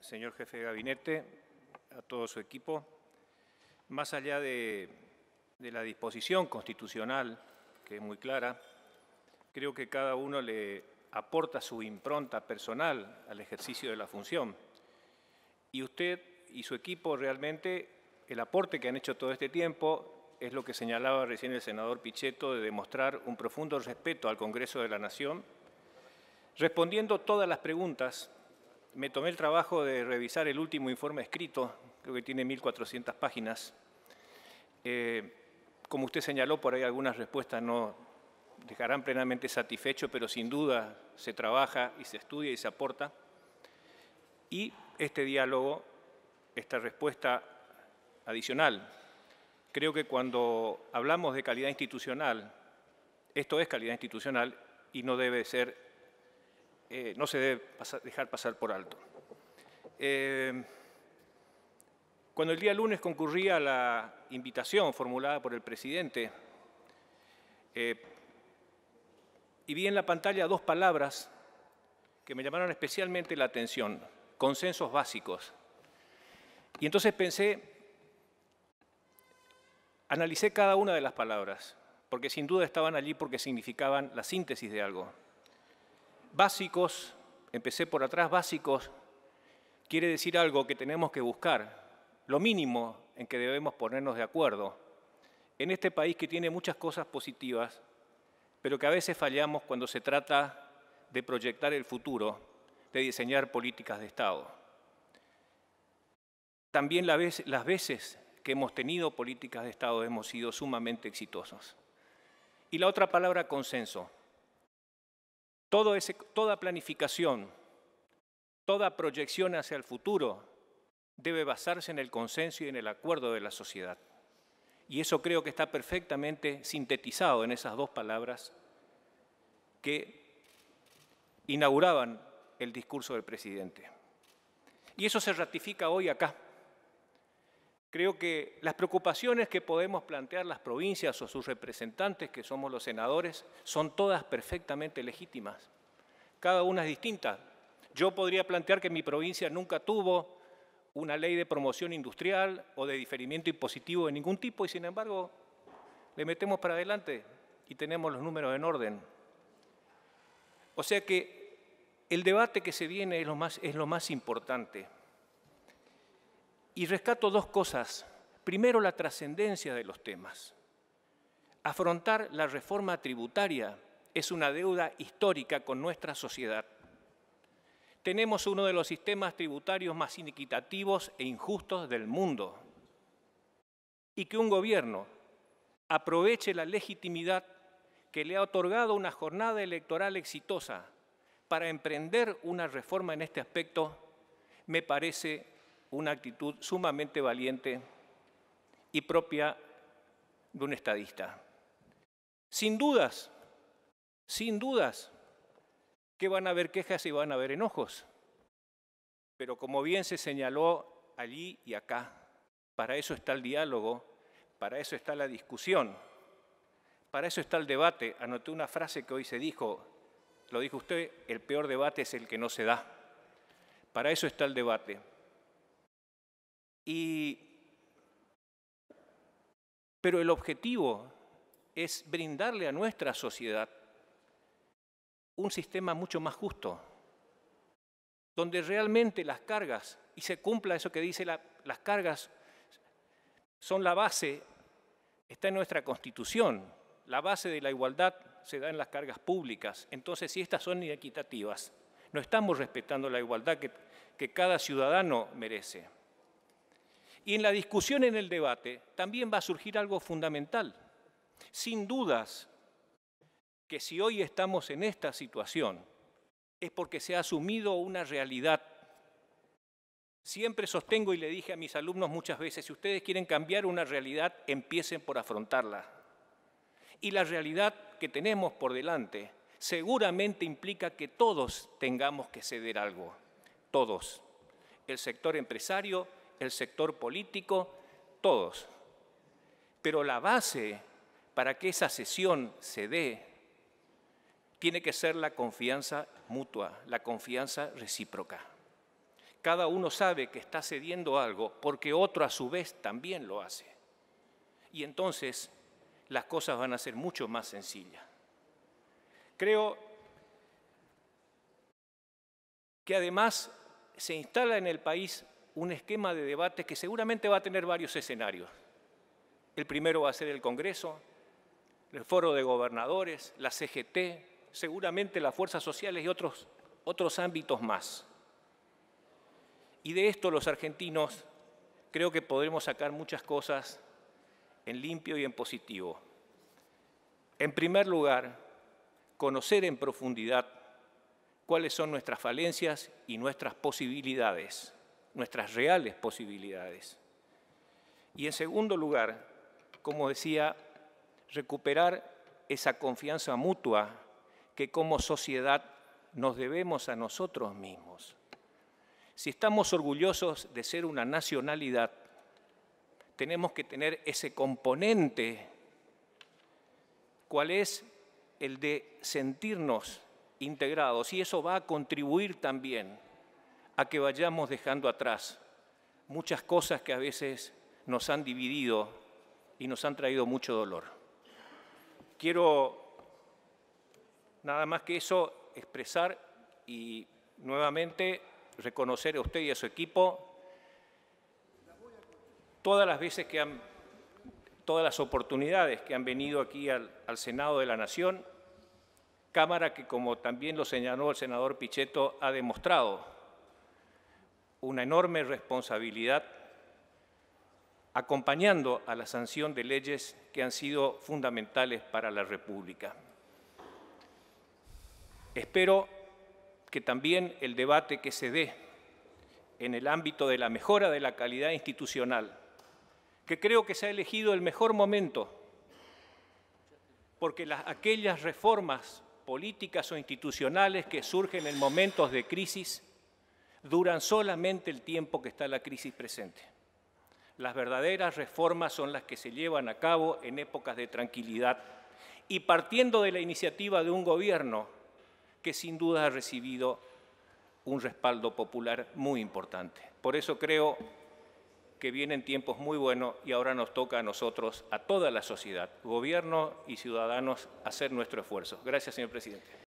señor jefe de gabinete, a todo su equipo, más allá de, la disposición constitucional, que es muy clara, creo que cada uno le aporta su impronta personal al ejercicio de la función. Y usted y su equipo realmente, el aporte que han hecho todo este tiempo es lo que señalaba recién el senador Pichetto de demostrar un profundo respeto al Congreso de la Nación, respondiendo todas las preguntas me tomé el trabajo de revisar el último informe escrito, creo que tiene 1.400 páginas. Eh, como usted señaló, por ahí algunas respuestas no dejarán plenamente satisfecho, pero sin duda se trabaja y se estudia y se aporta. Y este diálogo, esta respuesta adicional. Creo que cuando hablamos de calidad institucional, esto es calidad institucional y no debe ser eh, no se debe dejar pasar por alto. Eh, cuando el día lunes concurría la invitación formulada por el presidente, eh, y vi en la pantalla dos palabras que me llamaron especialmente la atención, consensos básicos. Y entonces pensé, analicé cada una de las palabras, porque sin duda estaban allí porque significaban la síntesis de algo. Básicos, empecé por atrás, básicos quiere decir algo que tenemos que buscar, lo mínimo en que debemos ponernos de acuerdo. En este país que tiene muchas cosas positivas, pero que a veces fallamos cuando se trata de proyectar el futuro, de diseñar políticas de Estado. También las veces que hemos tenido políticas de Estado hemos sido sumamente exitosos. Y la otra palabra, consenso toda planificación, toda proyección hacia el futuro debe basarse en el consenso y en el acuerdo de la sociedad. Y eso creo que está perfectamente sintetizado en esas dos palabras que inauguraban el discurso del presidente. Y eso se ratifica hoy acá. Creo que las preocupaciones que podemos plantear las provincias o sus representantes, que somos los senadores, son todas perfectamente legítimas. Cada una es distinta. Yo podría plantear que mi provincia nunca tuvo una ley de promoción industrial o de diferimiento impositivo de ningún tipo y sin embargo le metemos para adelante y tenemos los números en orden. O sea que el debate que se viene es lo más, importante. Y rescato dos cosas. Primero, la trascendencia de los temas. Afrontar la reforma tributaria es una deuda histórica con nuestra sociedad. Tenemos uno de los sistemas tributarios más inequitativos e injustos del mundo. Y que un gobierno aproveche la legitimidad que le ha otorgado una jornada electoral exitosa para emprender una reforma en este aspecto me parece una actitud sumamente valiente y propia de un estadista. Sin dudas, sin dudas, que van a haber quejas y van a haber enojos. Pero como bien se señaló allí y acá, para eso está el diálogo, para eso está la discusión, para eso está el debate. Anoté una frase que hoy se dijo, lo dijo usted, el peor debate es el que no se da. Para eso está el debate pero el objetivo es brindarle a nuestra sociedad un sistema mucho más justo, donde realmente las cargas, y se cumpla eso que dice las cargas, son la base, está en nuestra constitución, la base de la igualdad se da en las cargas públicas. Entonces, si estas son inequitativas, no estamos respetando la igualdad que cada ciudadano merece. Y en la discusión, en el debate, también va a surgir algo fundamental. Sin dudas que si hoy estamos en esta situación es porque se ha asumido una realidad. Siempre sostengo y le dije a mis alumnos muchas veces, si ustedes quieren cambiar una realidad, empiecen por afrontarla. Y la realidad que tenemos por delante seguramente implica que todos tengamos que ceder algo, todos, el sector empresario, el sector político, todos. Pero la base para que esa sesión se dé tiene que ser la confianza mutua, la confianza recíproca. Cada uno sabe que está cediendo algo porque otro a su vez también lo hace. Y entonces las cosas van a ser mucho más sencillas. Creo que además se instala en el país un esquema de debate que seguramente va a tener varios escenarios. El primero va a ser el Congreso, el Foro de Gobernadores, la CGT, seguramente las fuerzas sociales y otros, otros ámbitos más. Y de esto los argentinos creo que podremos sacar muchas cosas en limpio y en positivo. En primer lugar, conocer en profundidad cuáles son nuestras falencias y nuestras posibilidades nuestras reales posibilidades. Y en segundo lugar, como decía, recuperar esa confianza mutua que como sociedad nos debemos a nosotros mismos. Si estamos orgullosos de ser una nacionalidad, tenemos que tener ese componente, cuál es el de sentirnos integrados, y eso va a contribuir también a que vayamos dejando atrás muchas cosas que a veces nos han dividido y nos han traído mucho dolor. Quiero nada más que eso expresar y nuevamente reconocer a usted y a su equipo todas las veces que han, todas las oportunidades que han venido aquí al, Senado de la Nación, Cámara que, como también lo señaló el senador Pichetto, ha demostrado una enorme responsabilidad acompañando a la sanción de leyes que han sido fundamentales para la República. Espero que también el debate que se dé en el ámbito de la mejora de la calidad institucional, que creo que se ha elegido el mejor momento, porque las, aquellas reformas políticas o institucionales que surgen en momentos de crisis duran solamente el tiempo que está la crisis presente. Las verdaderas reformas son las que se llevan a cabo en épocas de tranquilidad y partiendo de la iniciativa de un gobierno que sin duda ha recibido un respaldo popular muy importante. Por eso creo que vienen tiempos muy buenos y ahora nos toca a nosotros, a toda la sociedad, gobierno y ciudadanos, hacer nuestro esfuerzo. Gracias, señor presidente.